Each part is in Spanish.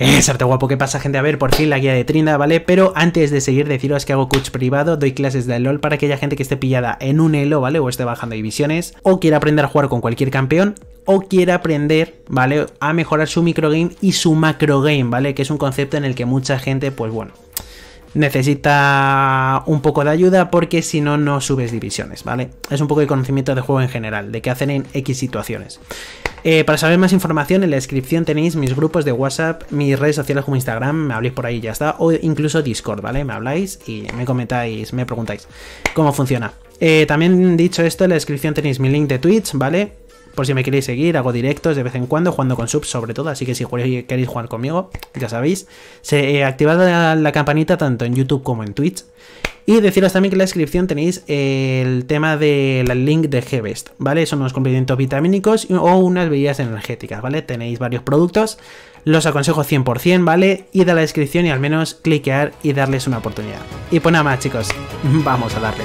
Es guapo, que pasa gente? A ver, por fin la guía de Trinda, ¿vale? Pero antes de seguir, deciros que hago coach privado, doy clases de LOL para aquella gente que esté pillada en un elo, ¿vale? O esté bajando divisiones, o quiera aprender a jugar con cualquier campeón, o quiera aprender, ¿vale? A mejorar su microgame y su macrogame, ¿vale? Que es un concepto en el que mucha gente, pues bueno, necesita un poco de ayuda porque si no, no subes divisiones, ¿vale? Es un poco de conocimiento de juego en general, de qué hacen en X situaciones. Eh, para saber más información, en la descripción tenéis mis grupos de WhatsApp, mis redes sociales como Instagram, me habléis por ahí ya está, o incluso Discord, ¿vale? Me habláis y me comentáis, me preguntáis cómo funciona. Eh, también dicho esto, en la descripción tenéis mi link de Twitch, ¿vale? Por si me queréis seguir, hago directos de vez en cuando, jugando con subs sobre todo, así que si queréis jugar conmigo, ya sabéis. Se, eh, activad la, campanita tanto en YouTube como en Twitch. Y deciros también que en la descripción tenéis eh, el tema del link de Hevest, ¿vale? Son unos complementos vitamínicos o unas bebidas energéticas, ¿vale? Tenéis varios productos, los aconsejo 100%, ¿vale? Id a la descripción y al menos cliquear y darles una oportunidad. Y pues nada más, chicos, vamos a darle.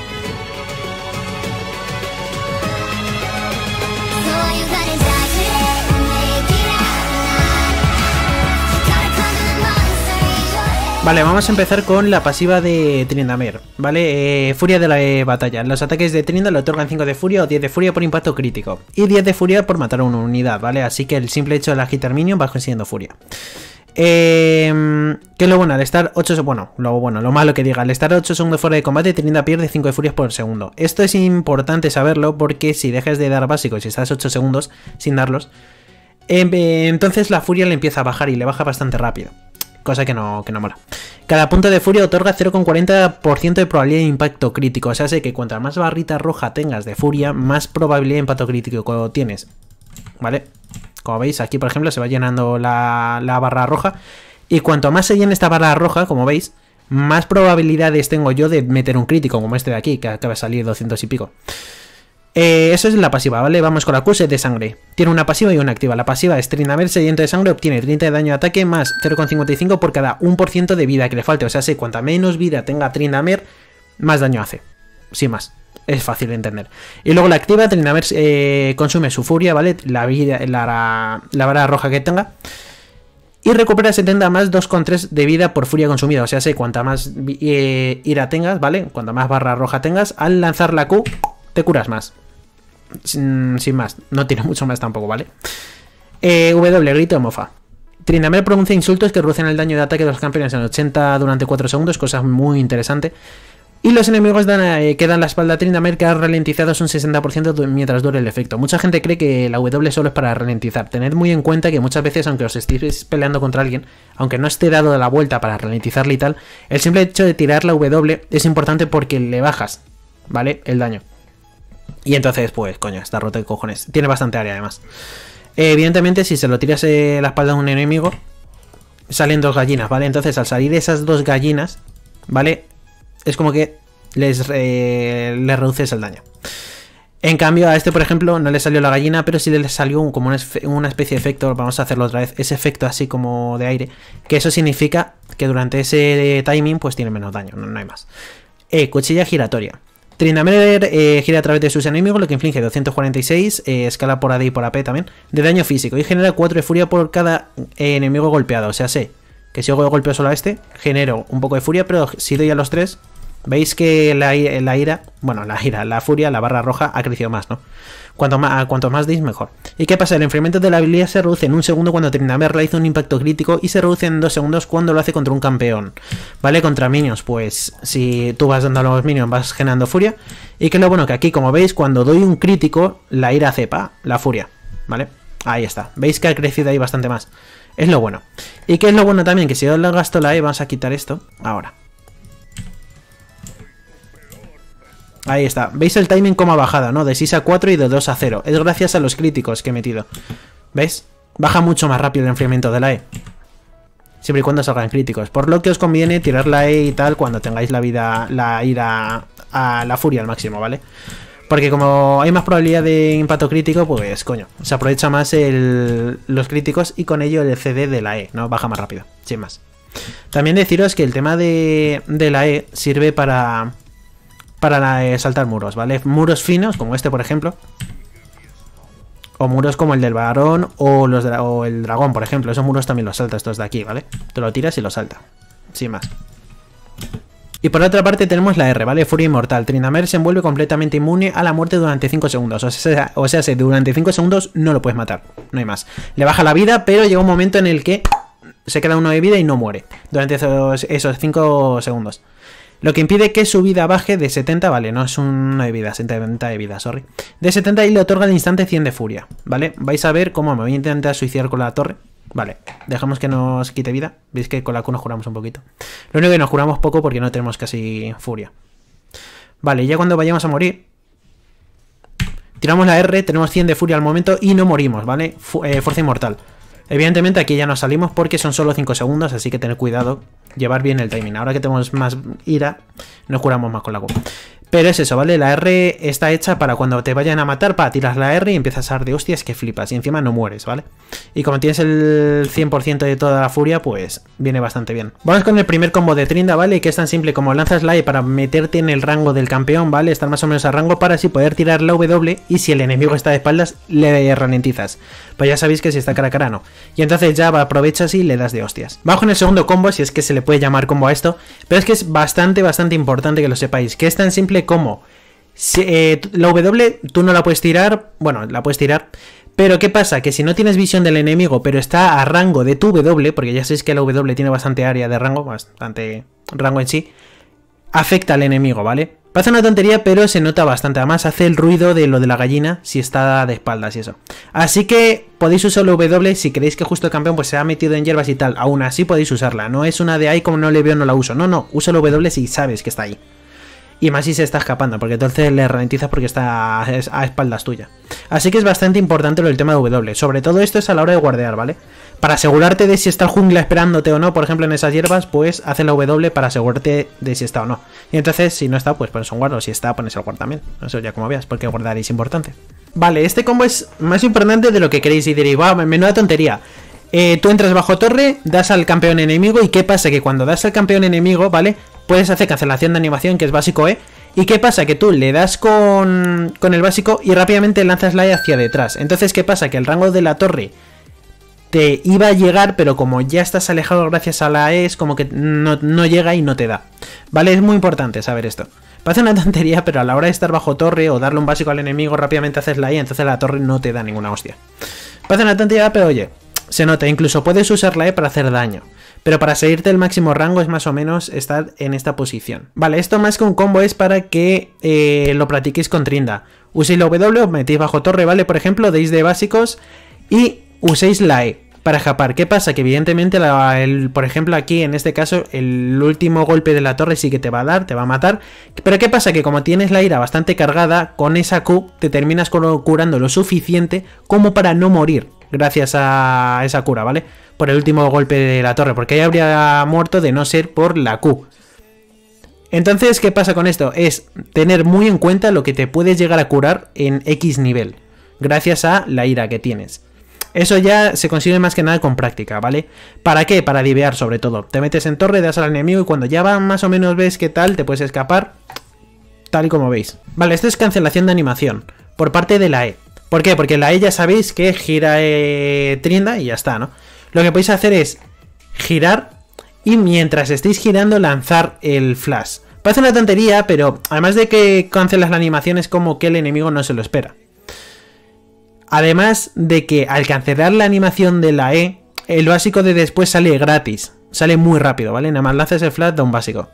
Vale, vamos a empezar con la pasiva de Trindamer, ¿vale? Eh, furia de la eh, batalla. Los ataques de Trinda le otorgan 5 de furia o 10 de furia por impacto crítico. Y 10 de furia por matar a una unidad, ¿vale? Así que el simple hecho de la hitter minion va consiguiendo furia. Eh, que lo bueno, al estar 8 bueno, lo bueno, lo malo que diga, al estar 8 segundos fuera de combate, Trinda pierde 5 de furias por segundo. Esto es importante saberlo porque si dejas de dar básicos y estás 8 segundos sin darlos, em, eh, entonces la furia le empieza a bajar y le baja bastante rápido cosa que no, que no mola. Cada punto de furia otorga 0,40% de probabilidad de impacto crítico, o sea, sé que cuanta más barrita roja tengas de furia, más probabilidad de impacto crítico tienes, ¿vale? Como veis, aquí por ejemplo se va llenando la, la barra roja, y cuanto más se llene esta barra roja, como veis, más probabilidades tengo yo de meter un crítico, como este de aquí, que acaba de salir 200 y pico. Eh, eso es la pasiva, ¿vale? Vamos con la curse de sangre. Tiene una pasiva y una activa. La pasiva es Trinamer sediente de sangre, obtiene 30 de daño de ataque más 0,55 por cada 1% de vida que le falte. O sea, si cuanta menos vida tenga Trinamer, más daño hace. Sin más. Es fácil de entender. Y luego la activa, Trinamer eh, consume su furia, ¿vale? La, vida, la, roja que tenga. Y recupera 70 más 2,3 de vida por furia consumida. O sea, si cuanta más eh, ira tengas, ¿vale? Cuanta más barra roja tengas, al lanzar la Q, te curas más sin, más, no tiene mucho más tampoco, ¿vale? Eh, w, grito de mofa. Trindamer pronuncia insultos que reducen el daño de ataque de los campeones en 80 durante 4 segundos, cosa muy interesante. Y los enemigos dan, eh, la espalda a que ha ralentizado un 60% mientras dure el efecto. Mucha gente cree que la W solo es para ralentizar. Tened muy en cuenta que muchas veces, aunque os estéis peleando contra alguien, aunque no esté dado la vuelta para ralentizarle y tal, el simple hecho de tirar la W es importante porque le bajas, ¿vale? El daño. Y entonces, pues, coño, está roto de cojones. Tiene bastante área además. Eh, evidentemente, si se lo tiras eh, la espalda a un enemigo, salen dos gallinas, ¿vale? Entonces, al salir esas dos gallinas, ¿vale? Es como que les, reduces el daño. En cambio, a este, por ejemplo, no le salió la gallina, pero sí le salió como una, especie de efecto, vamos a hacerlo otra vez, ese efecto así como de aire, que eso significa que durante ese timing pues tiene menos daño, no, no hay más. Eh, cuchilla giratoria. Trinamerer eh, gira a través de sus enemigos, lo que inflige 246, eh, escala por AD y por AP también, de daño físico y genera 4 de furia por cada eh, enemigo golpeado. O sea, sé que si hago golpe solo a este, genero un poco de furia, pero si doy a los 3... Veis que la, ira, bueno, la ira, la furia, la barra roja ha crecido más, ¿no? Cuanto más, cuanto más deis, mejor. ¿Y qué pasa? El enfriamiento de la habilidad se reduce en un segundo cuando de realiza un impacto crítico y se reduce en dos segundos cuando lo hace contra un campeón. ¿Vale? Contra minions, pues si tú vas dando a los minions vas generando furia. Y que lo bueno que aquí, como veis, cuando doy un crítico, la ira cepa la furia, ¿vale? Ahí está. Veis que ha crecido ahí bastante más. Es lo bueno. ¿Y qué es lo bueno también? Que si yo le gasto la E, vamos a quitar esto ahora. Ahí está. ¿Veis el timing como bajado, no? De 6 a 4 y de 2 a 0. Es gracias a los críticos que he metido. ¿Veis? Baja mucho más rápido el enfriamiento de la E. Siempre y cuando salgan críticos. Por lo que os conviene tirar la E y tal cuando tengáis la vida, la ira, a la furia al máximo, ¿vale? Porque como hay más probabilidad de impacto crítico, pues coño, se aprovecha más los críticos y con ello el CD de la E, ¿no? Baja más rápido, sin más. También deciros que el tema de, de la E sirve para para eh, saltar muros, ¿vale? Muros finos, como este, por ejemplo. O muros como el del varón o, los o el dragón, por ejemplo. Esos muros también los salta, estos de aquí, ¿vale? Te lo tiras y lo salta. Sin más. Y por otra parte tenemos la R, ¿vale? Furia Inmortal. Trinamer se envuelve completamente inmune a la muerte durante 5 segundos. O sea, o sea, durante 5 segundos no lo puedes matar. No hay más. Le baja la vida, pero llega un momento en el que se queda uno de vida y no muere. Durante esos 5 segundos lo que impide que su vida baje de 70, vale, no es una de vida, 70 de vida, sorry, de 70 y le otorga al instante 100 de furia, ¿vale? Vais a ver cómo me voy a intentar suicidar con la torre, Vale, dejamos que nos quite vida. Veis que con la Q nos juramos un poquito. Lo único que nos juramos poco porque no tenemos casi furia. Vale, ya cuando vayamos a morir... Tiramos la R, tenemos 100 de furia al momento y no morimos, ¿vale? Eh, fuerza inmortal. Evidentemente aquí ya nos salimos porque son solo 5 segundos, así que tener cuidado llevar bien el timing. Ahora que tenemos más ira, no curamos más con la W. Pero es eso, ¿vale? La R está hecha para cuando te vayan a matar, para tirar la R y empiezas a dar de hostias que flipas. Y encima no mueres, ¿vale? Y como tienes el 100% de toda la furia, pues viene bastante bien. Vamos con el primer combo de Trinda, ¿vale? Que es tan simple como lanzas la E para meterte en el rango del campeón, ¿vale? Estar más o menos a rango para así poder tirar la W y si el enemigo está de espaldas, le ralentizas. Pues ya sabéis que si está cara a cara no. Y entonces ya aprovechas y le das de hostias. Bajo en el segundo combo, si es que se le puede llamar como a esto, pero es que es bastante, bastante importante que lo sepáis, que es tan simple como si, eh, la W tú no la puedes tirar, bueno, la puedes tirar, pero ¿qué pasa? Que si no tienes visión del enemigo, pero está a rango de tu W, porque ya sabéis que la W tiene bastante área de rango, bastante rango en sí, afecta al enemigo, ¿vale? Pasa una tontería, pero se nota bastante. Además, hace el ruido de lo de la gallina si está de espaldas y eso. Así que podéis usar la W si creéis que justo el campeón pues, se ha metido en hierbas y tal. Aún así podéis usarla. No es una de ahí como no le veo, no la uso. No, no, usa el W si sabes que está ahí. Y más si se está escapando, porque entonces le ralentizas porque está a espaldas tuya. Así que es bastante importante lo del tema de W. Sobre todo esto es a la hora de guardear, ¿vale? Para asegurarte de si está el jungla esperándote o no, por ejemplo, en esas hierbas, pues hace la W para asegurarte de si está o no. Y entonces, si no está, pues pones un guardo. Si está, pones el guard también. sé, ya como veas, porque guardar es importante. Vale, este combo es más importante de lo que queréis y diréis, wow, menuda tontería. Eh, tú entras bajo torre, das al campeón enemigo y qué pasa que cuando das al campeón enemigo, ¿vale? Puedes hacer cancelación de animación, que es básico, ¿eh? ¿Y qué pasa? Que tú le das con, el básico y rápidamente lanzas la E hacia detrás. Entonces, ¿qué pasa? Que el rango de la torre te iba a llegar, pero como ya estás alejado gracias a la E, es como que no, llega y no te da. ¿Vale? Es muy importante saber esto. Pasa una tontería, pero a la hora de estar bajo torre o darle un básico al enemigo, rápidamente haces la E, entonces la torre no te da ninguna hostia. Pasa una tontería, pero oye, se nota, incluso puedes usar la E para hacer daño. Pero para seguirte el máximo rango es más o menos estar en esta posición. Vale, esto más que un combo es para que eh, lo practiquéis con Trinda. Uséis la W, metéis bajo torre, ¿vale? Por ejemplo, deis de básicos y uséis la E para japar. ¿Qué pasa? Que evidentemente, por ejemplo, aquí en este caso, el último golpe de la torre sí que te va a dar, te va a matar. Pero ¿qué pasa? Que como tienes la ira bastante cargada, con esa Q te terminas curando lo suficiente como para no morir gracias a esa cura, ¿vale? Por el último golpe de la torre, porque ahí habría muerto de no ser por la Q. Entonces, ¿qué pasa con esto? Es tener muy en cuenta lo que te puedes llegar a curar en X nivel, gracias a la ira que tienes. Eso ya se consigue más que nada con práctica, ¿vale? ¿Para qué? Para divear sobre todo. Te metes en torre, das al enemigo y cuando ya va más o menos ves qué tal, te puedes escapar, tal y como veis. Vale, esto es cancelación de animación, por parte de la E. ¿Por qué? Porque la E ya sabéis que gira eh, trienda y ya está, ¿no? Lo que podéis hacer es girar y mientras estéis girando lanzar el flash. Parece una tontería, pero además de que cancelas la animación es como que el enemigo no se lo espera. Además de que al cancelar la animación de la E, el básico de después sale gratis. Sale muy rápido, ¿vale? Nada más lanzas el flash da un básico.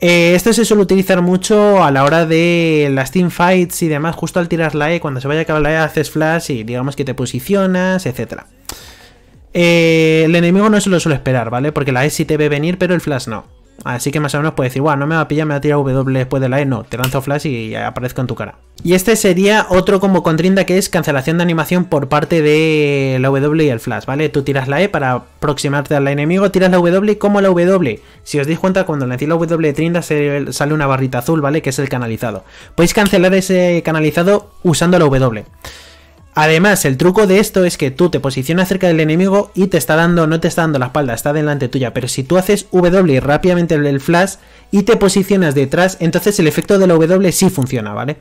Eh, esto se suele utilizar mucho a la hora de las teamfights y demás, justo al tirar la E, cuando se vaya a acabar la E haces flash y digamos que te posicionas, etc. Eh, el enemigo no se lo suele esperar, ¿vale? Porque la E sí te ve venir, pero el flash no. Así que más o menos puedes decir, bueno, no me va a pillar, me va a tirar W después de la E. No, te lanzo flash y aparezco en tu cara. Y este sería otro como Trinda que es cancelación de animación por parte de la W y el flash, ¿vale? Tú tiras la E para aproximarte al enemigo, tiras la W como la W. Si os dais cuenta, cuando le la W trinda sale una barrita azul, ¿vale? Que es el canalizado. Podéis cancelar ese canalizado usando la W. Además, el truco de esto es que tú te posicionas cerca del enemigo y te está dando, no te está dando la espalda, está delante tuya. Pero si tú haces W rápidamente el flash y te posicionas detrás, entonces el efecto de la W sí funciona, ¿vale?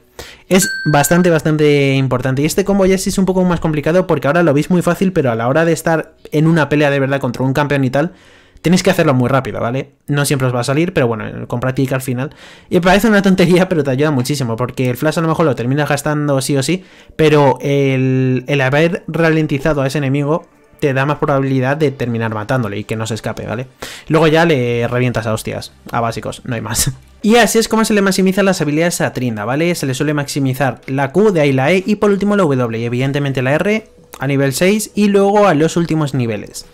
Es bastante, bastante importante. Y este combo ya sí es un poco más complicado porque ahora lo veis muy fácil, pero a la hora de estar en una pelea de verdad contra un campeón y tal, Tenéis que hacerlo muy rápido, ¿vale? No siempre os va a salir, pero bueno, con práctica al final. Y parece una tontería, pero te ayuda muchísimo, porque el flash a lo mejor lo terminas gastando sí o sí, pero el, el haber ralentizado a ese enemigo te da más probabilidad de terminar matándole y que no se escape, ¿vale? Luego ya le revientas a hostias, a básicos, no hay más. Y así es como se le maximizan las habilidades a Trinda, ¿vale? Se le suele maximizar la Q, de ahí la E y por último la W y evidentemente la R a nivel 6 y luego a los últimos niveles.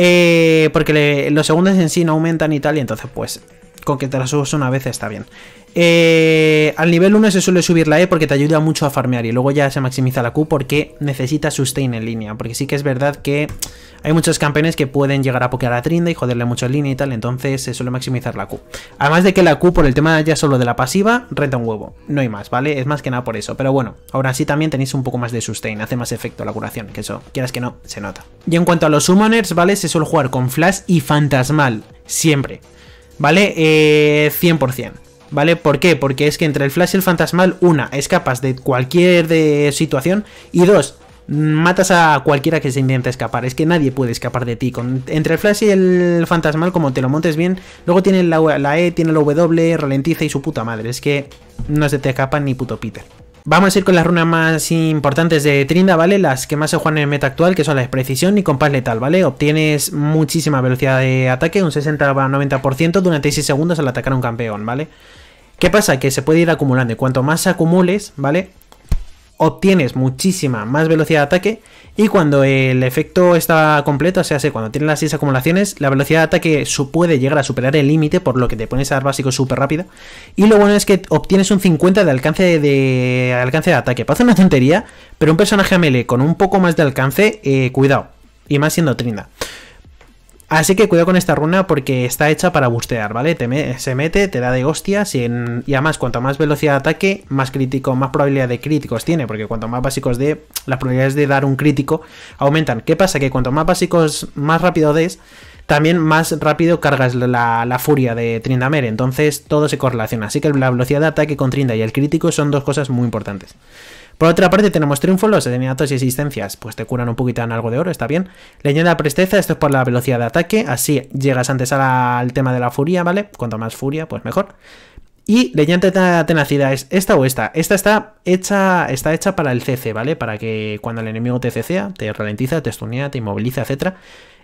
Eh, porque los segundos en sí no aumentan y tal, y entonces pues con que te la subas una vez está bien. Eh, al nivel 1 se suele subir la E porque te ayuda mucho a farmear y luego ya se maximiza la Q porque necesita sustain en línea. Porque sí que es verdad que hay muchos campeones que pueden llegar a pokear a Trinda y joderle mucho en línea y tal, entonces se suele maximizar la Q. Además de que la Q por el tema ya solo de la pasiva renta un huevo, no hay más, ¿vale? Es más que nada por eso, pero bueno, ahora sí también tenéis un poco más de sustain, hace más efecto la curación, que eso, quieras que no, se nota. Y en cuanto a los summoners, ¿vale? Se suele jugar con Flash y Fantasmal, siempre. ¿vale? 100%. Eh, ¿Vale? ¿Por qué? Porque es que entre el flash y el fantasmal, una, escapas de cualquier de situación y dos, matas a cualquiera que se intenta escapar. Es que nadie puede escapar de ti. Con, entre el flash y el fantasmal, como te lo montes bien, luego tiene la, la E, tiene la W, ralentiza y su puta madre. Es que no se te escapa ni puto Peter. Vamos a ir con las runas más importantes de Trinda, ¿vale? Las que más se juegan en el meta actual, que son la de precisión y compás letal, ¿vale? Obtienes muchísima velocidad de ataque, un 60-90% durante 6 segundos al atacar a un campeón, ¿vale? ¿Qué pasa? Que se puede ir acumulando y cuanto más acumules, ¿vale? obtienes muchísima más velocidad de ataque y cuando el efecto está completo, o sea, cuando tienes las 6 acumulaciones, la velocidad de ataque puede llegar a superar el límite, por lo que te pones a dar básico súper rápido. Y lo bueno es que obtienes un 50 de alcance de, alcance de ataque. Pasa una tontería, pero un personaje a melee con un poco más de alcance, eh, cuidado. Y más siendo Trinda. Así que cuidado con esta runa porque está hecha para bustear, ¿vale? se mete, te da de hostias y, además cuanto más velocidad de ataque, más crítico, más probabilidad de críticos tiene, porque cuanto más básicos de, las probabilidades de dar un crítico aumentan. ¿Qué pasa? Que cuanto más básicos, más rápido des, también más rápido cargas la, la furia de Trindamer, entonces todo se correlaciona. Así que la velocidad de ataque con Trinda y el crítico son dos cosas muy importantes. Por otra parte, tenemos triunfo, los asesinatos y existencias, pues te curan un poquito en algo de oro, está bien. Leyenda presteza, esto es por la velocidad de ataque, así llegas antes al tema de la furia, ¿vale? Cuanto más furia, pues mejor. Y leyenda de tenacidad es esta o esta. Esta está hecha, está hecha para el CC, ¿vale? Para que cuando el enemigo te CCea, te ralentiza, te estunea, te inmoviliza, etc.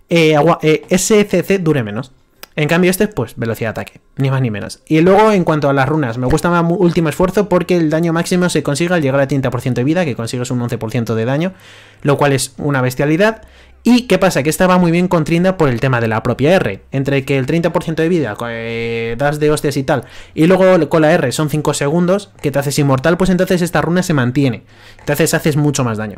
Eh, eh, ese CC dure menos. En cambio este, pues velocidad de ataque, ni más ni menos. Y luego en cuanto a las runas, me gusta más último esfuerzo porque el daño máximo se consigue al llegar a 30% de vida, que consigues un 11% de daño, lo cual es una bestialidad. ¿Y qué pasa? Que esta va muy bien con Trinda por el tema de la propia R. Entre que el 30% de vida eh, das de hostias y tal, y luego con la R son 5 segundos, que te haces inmortal, pues entonces esta runa se mantiene. Entonces haces mucho más daño.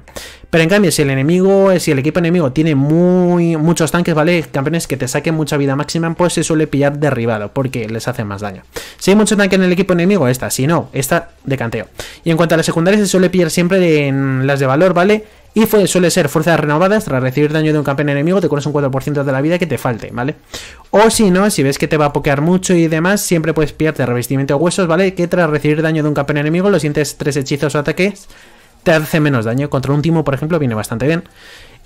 Pero en cambio, si el enemigo, eh, si el equipo enemigo tiene muy, muchos tanques, ¿vale? Campeones que te saquen mucha vida máxima, pues se suele pillar derribado, porque les hace más daño. Si hay mucho tanque en el equipo enemigo, esta. Si no, esta de canteo. Y en cuanto a las secundarias, se suele pillar siempre en las de valor, ¿vale? Y suele ser fuerzas renovadas tras recibir daño de un campeón enemigo, te conoce un 4% de la vida que te falte, ¿vale? O si no, si ves que te va a pokear mucho y demás, siempre puedes pillarte revestimiento o huesos, ¿vale? Que tras recibir daño de un campeón enemigo, los siguientes tres hechizos o ataques te hace menos daño. Contra un timo, por ejemplo, viene bastante bien.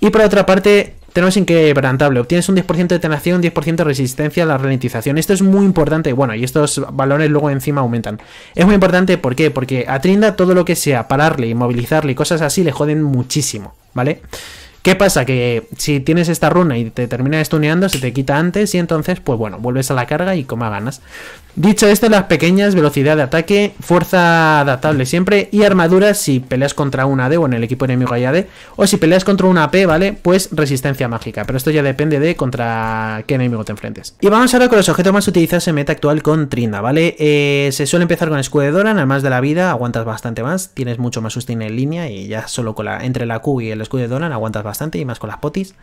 Y por otra parte, tenemos inquebrantable. Obtienes un 10% de tenación, 10% de resistencia a la ralentización. Esto es muy importante. Bueno, y estos valores luego encima aumentan. Es muy importante, ¿por qué? Porque a Trinda todo lo que sea pararle, movilizarle y cosas así le joden muchísimo, ¿vale? ¿Qué pasa? Que si tienes esta runa y te terminas estuneando, se te quita antes y entonces, pues bueno, vuelves a la carga y coma ganas. Dicho esto, las pequeñas, velocidad de ataque, fuerza adaptable siempre y armadura si peleas contra una AD o en el equipo enemigo hay AD o si peleas contra una AP, ¿vale? Pues resistencia mágica, pero esto ya depende de contra qué enemigo te enfrentes. Y vamos ahora con los objetos más utilizados en meta actual con Trinda, ¿vale? Eh, se suele empezar con escudo de Doran, además de la vida aguantas bastante más, tienes mucho más sustain en línea y ya solo con la, entre la Q y el escudo de Doran aguantas bastante y más con las potis.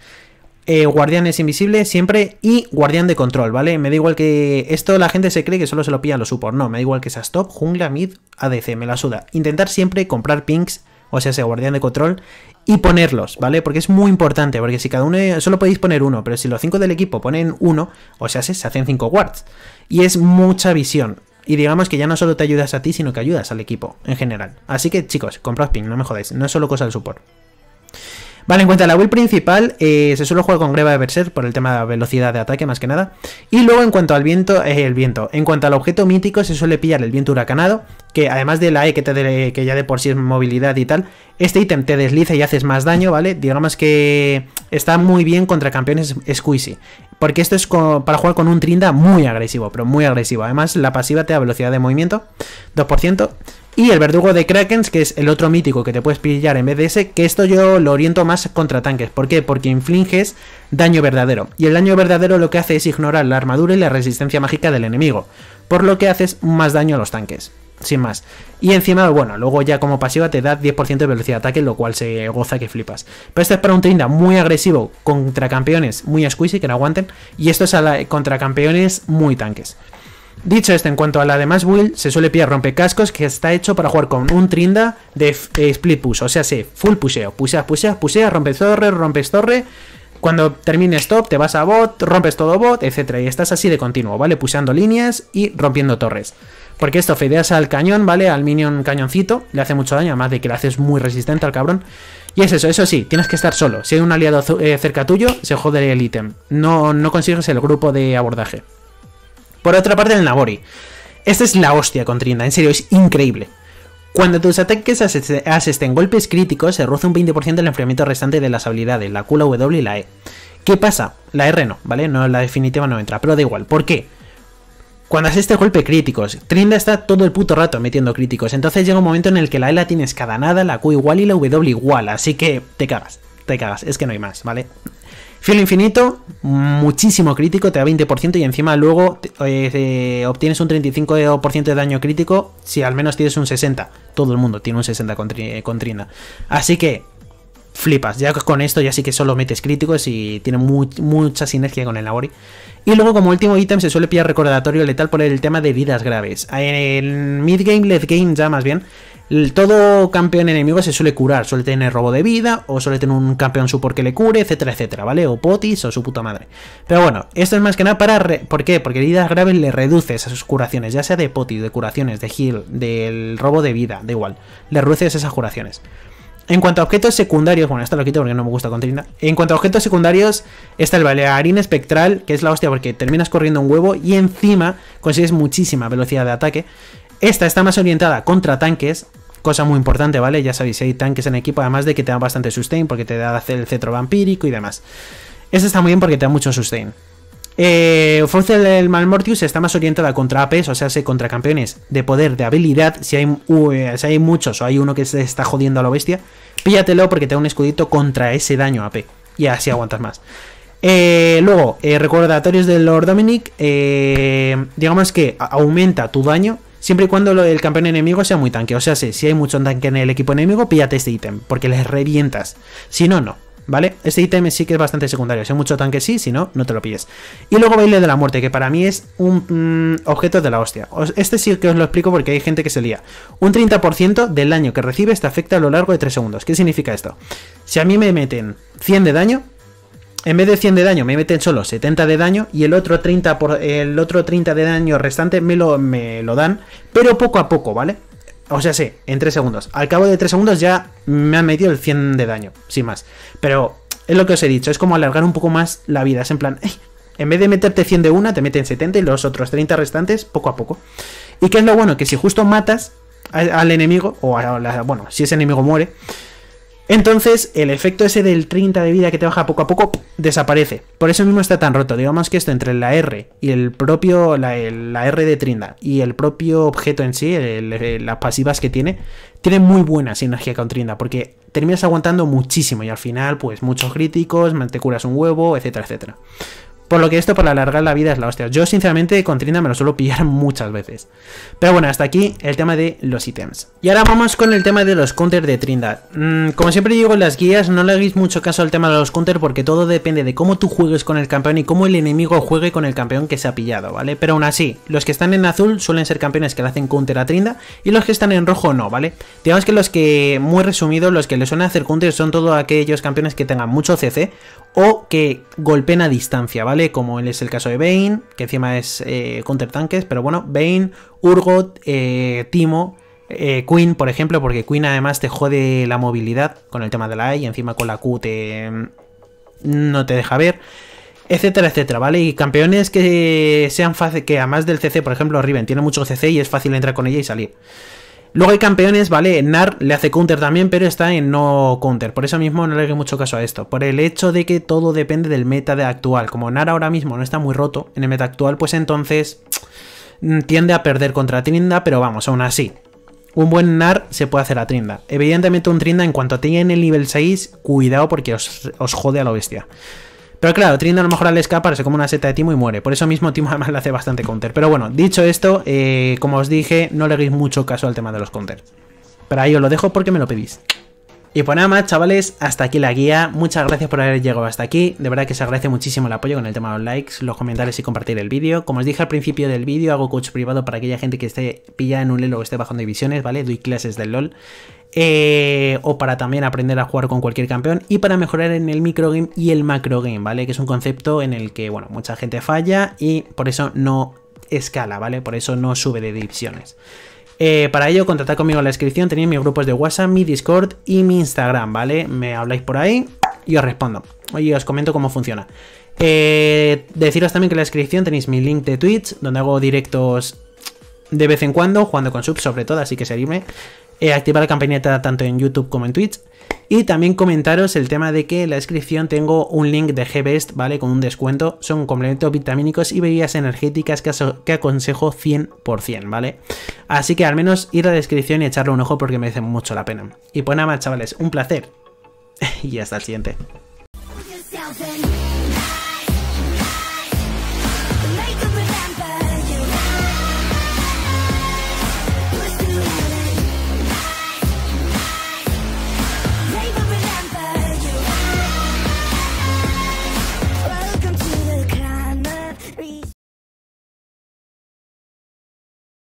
Eh, guardián Guardianes Invisible siempre y Guardián de Control, ¿vale? Me da igual que esto la gente se cree que solo se lo pilla a los support, no, me da igual que sea stop, jungla, mid, ADC, me la suda. Intentar siempre comprar pings, o sea, sea Guardián de Control, y ponerlos, ¿vale? Porque es muy importante, porque si cada uno, solo podéis poner uno, pero si los cinco del equipo ponen uno, o sea, se, hacen cinco wards. Y es mucha visión. Y digamos que ya no solo te ayudas a ti, sino que ayudas al equipo en general. Así que chicos, comprad ping, no me jodáis, no es solo cosa del support. Vale, en cuanto a la build principal, eh, se suele jugar con Greva de Berserk por el tema de velocidad de ataque más que nada. Y luego en cuanto al viento, eh, el viento. En cuanto al objeto mítico, se suele pillar el viento huracanado, que además de la E que, que ya de por sí es movilidad y tal, este ítem te desliza y haces más daño, ¿vale? Digamos que está muy bien contra campeones squeezy. Porque esto es para jugar con un Trinda muy agresivo, pero muy agresivo. Además, la pasiva te da velocidad de movimiento, 2%. Y el verdugo de Krakens, que es el otro mítico que te puedes pillar en vez de ese, que esto yo lo oriento más contra tanques. ¿Por qué? Porque infliges daño verdadero. Y el daño verdadero lo que hace es ignorar la armadura y la resistencia mágica del enemigo. Por lo que haces más daño a los tanques. Sin más. Y encima, bueno, luego ya como pasiva te da 10% de velocidad de ataque, lo cual se goza que flipas. Pero esto es para un Trinda muy agresivo contra campeones muy squishy que no aguanten. Y esto es contra campeones muy tanques. Dicho esto, en cuanto a la demás Build, se suele pillar rompecascos que está hecho para jugar con un trinda de split push, o sea, sí, full pusheo. Puseas, puseas, puseas, rompes torre, rompes torre. Cuando termine stop, te vas a bot, rompes todo bot, etc., Y estás así de continuo, ¿vale? Puseando líneas y rompiendo torres. Porque esto fedeas al cañón, ¿vale? Al minion cañoncito, le hace mucho daño, además de que le haces muy resistente al cabrón. Y es eso, eso sí, tienes que estar solo. Si hay un aliado eh, cerca tuyo, se jode el ítem. No, no consigues el grupo de abordaje. Por otra parte, el Nabori. Esta es la hostia con Trinda, en serio, es increíble. Cuando tus ataques en golpes críticos, se roza un 20% del enfriamiento restante de las habilidades, la Q, la W y la E. ¿Qué pasa? La R no, ¿vale? No, la definitiva no entra, pero da igual. ¿Por qué? Cuando haces este golpe críticos, Trinda está todo el puto rato metiendo críticos, entonces llega un momento en el que la E la tienes cada nada, la Q igual y la W igual, así que te cagas, te cagas, es que no hay más, ¿vale? Fiel infinito, muchísimo crítico, te da 20% y encima luego eh, eh, obtienes un 35% de daño crítico si al menos tienes un 60. Todo el mundo tiene un 60 eh, con, Trina. Así que flipas. Ya con esto ya sí que solo metes críticos y tiene mucha sinergia con el labori. Y luego como último ítem se suele pillar recordatorio letal por el tema de vidas graves. En el mid game, late game ya más bien, todo campeón enemigo se suele curar, suele tener robo de vida, o suele tener un campeón support que le cure, etcétera, etcétera, ¿vale? O potis o su puta madre. Pero bueno, esto es más que nada para... ¿Por qué? Porque heridas graves le reduces a sus curaciones, ya sea de potis, de curaciones, de heal, del robo de vida, da igual. Le reduces esas curaciones. En cuanto a objetos secundarios, bueno, esta lo quito porque no me gusta con En cuanto a objetos secundarios, está el Harina espectral, que es la hostia porque terminas corriendo un huevo y encima consigues muchísima velocidad de ataque. Esta está más orientada contra tanques, cosa muy importante, ¿vale? Ya sabéis, si hay tanques en equipo, además de que te da bastante sustain porque te da el cetro vampírico y demás. Esta está muy bien porque te da mucho sustain. Eh, del Malmortius está más orientada contra APs, o sea, contra campeones de poder, de habilidad. Si hay, eh, hay muchos o hay uno que se está jodiendo a la bestia, píllatelo porque te da un escudito contra ese daño AP. Y así aguantas más. Eh, luego, eh, recordatorios del Lord Dominic. digamos que aumenta tu daño Siempre y cuando el campeón enemigo sea muy tanque. O sea, si hay mucho tanque en el equipo enemigo, píllate este ítem, porque les revientas. Si no, no. ¿Vale? Este ítem sí que es bastante secundario. Si hay mucho tanque, sí, si no, no te lo pilles. Y luego baile de la muerte, que para mí es un mm, objeto de la hostia. Este sí que os lo explico porque hay gente que se lía. Un 30% del daño que recibes te afecta a lo largo de 3 segundos. ¿Qué significa esto? Si a mí me meten 100 de daño, en vez de 100 de daño me meten solo 70 de daño y el otro 30, por, el otro 30 de daño restante me lo, me lo dan, pero poco a poco, ¿vale? O sea, sí, en 3 segundos. Al cabo de 3 segundos ya me han metido el 100 de daño, sin más. Pero es lo que os he dicho, es como alargar un poco más la vida, es en plan, En vez de meterte 100 de una, te meten 70 y los otros 30 restantes poco a poco. ¿Y qué es lo bueno? Que si justo matas al enemigo, o a bueno, si ese enemigo muere, entonces, el efecto ese del 30 de vida que te baja poco a poco desaparece. Por eso mismo está tan roto. Digamos que esto entre la R y el propio. La, R de Trinda y el propio objeto en sí, las pasivas que tiene, tiene muy buena sinergia con Trinda Porque terminas aguantando muchísimo y al final, pues muchos críticos, te curas un huevo, etcétera, etcétera. Por lo que esto para alargar la vida es la hostia. Yo sinceramente con Trinda me lo suelo pillar muchas veces. Pero bueno, hasta aquí el tema de los ítems. Y ahora vamos con el tema de los counters de Trinda. Mm, como siempre digo en las guías, no le hagáis mucho caso al tema de los counters porque todo depende de cómo tú juegues con el campeón y cómo el enemigo juegue con el campeón que se ha pillado, ¿vale? Pero aún así, los que están en azul suelen ser campeones que le hacen counter a Trinda y los que están en rojo no, ¿vale? Digamos que los que, muy resumido, los que le suelen hacer counter son todos aquellos campeones que tengan mucho CC o que golpeen a distancia, ¿vale? Como es el caso de Bane, que encima es eh, counter tanques, pero bueno, Bane, Urgot, eh, Timo, eh, Queen, por ejemplo, porque Queen además te jode la movilidad con el tema de la E y encima con la Q te, mm, no te deja ver. Etcétera, etcétera, ¿vale? Y campeones que sean fáciles, que además del CC, por ejemplo, Riven tiene mucho CC y es fácil entrar con ella y salir. Luego hay campeones, ¿vale? Nar le hace counter también, pero está en no counter. Por eso mismo no le doy mucho caso a esto. Por el hecho de que todo depende del meta de actual. Como Nar ahora mismo no está muy roto en el meta actual, pues entonces mm, tiende a perder contra Trinda, pero vamos, aún así. Un buen NAR se puede hacer a Trinda. Evidentemente un Trinda en cuanto tiene el nivel 6, cuidado porque os, os jode a la bestia. Pero claro, Trina a lo mejor al escapar se come una seta de Timo y muere. Por eso mismo Timo además le hace bastante counter. Pero bueno, dicho esto, eh, como os dije, no le hagáis mucho caso al tema de los counters. Pero ahí os lo dejo porque me lo pedís. Y pues nada más, chavales, hasta aquí la guía. Muchas gracias por haber llegado hasta aquí. De verdad que se agradece muchísimo el apoyo con el tema de los likes, los comentarios y compartir el vídeo. Como os dije al principio del vídeo, hago coach privado para aquella gente que esté pillada en un lelo o esté bajando divisiones, ¿vale? Doy clases del LOL. Eh, o para también aprender a jugar con cualquier campeón y para mejorar en el microgame y el macrogame, ¿vale? Que es un concepto en el que, bueno, mucha gente falla y por eso no escala, ¿vale? Por eso no sube de divisiones. Eh, para ello, contactad conmigo en la descripción, tenéis mis grupos de WhatsApp, mi Discord y mi Instagram, ¿vale? Me habláis por ahí y os respondo. Y os comento cómo funciona. Eh, deciros también que en la descripción tenéis mi link de Twitch, donde hago directos de vez en cuando, jugando con subs sobre todo, así que seguidme. Eh, activar la campanita tanto en YouTube como en Twitch. Y también comentaros el tema de que en la descripción tengo un link de G-Best, ¿vale? Con un descuento. Son complementos vitamínicos y bebidas energéticas que, aconsejo 100%, ¿vale? Así que al menos ir a la descripción y echarle un ojo porque merece mucho la pena. Y pues nada más, chavales, un placer. y hasta el siguiente.